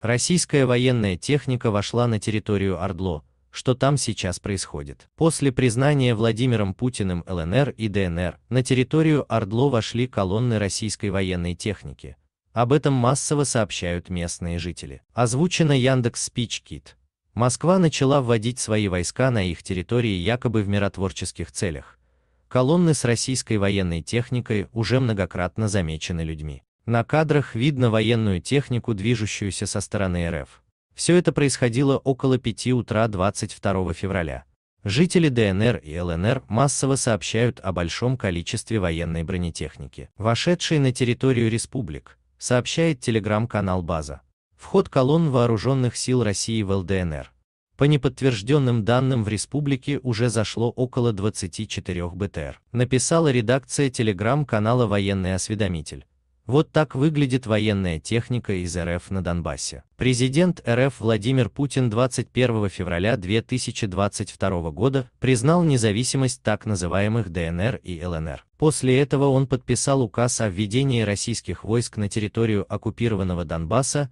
Российская военная техника вошла на территорию Ордло, что там сейчас происходит. После признания Владимиром Путиным ЛНР и ДНР на территорию Ордло вошли колонны российской военной техники. Об этом массово сообщают местные жители. Озвучено Яндекс Спичкит. Москва начала вводить свои войска на их территории якобы в миротворческих целях. Колонны с российской военной техникой уже многократно замечены людьми. На кадрах видно военную технику, движущуюся со стороны РФ. Все это происходило около 5 утра 22 февраля. Жители ДНР и ЛНР массово сообщают о большом количестве военной бронетехники, вошедшей на территорию республик, сообщает телеграм-канал «База». Вход колонн вооруженных сил России в ЛДНР. По неподтвержденным данным в республике уже зашло около 24 БТР, написала редакция телеграм-канала «Военный осведомитель», вот так выглядит военная техника из РФ на Донбассе. Президент РФ Владимир Путин 21 февраля 2022 года признал независимость так называемых ДНР и ЛНР. После этого он подписал указ о введении российских войск на территорию оккупированного Донбасса,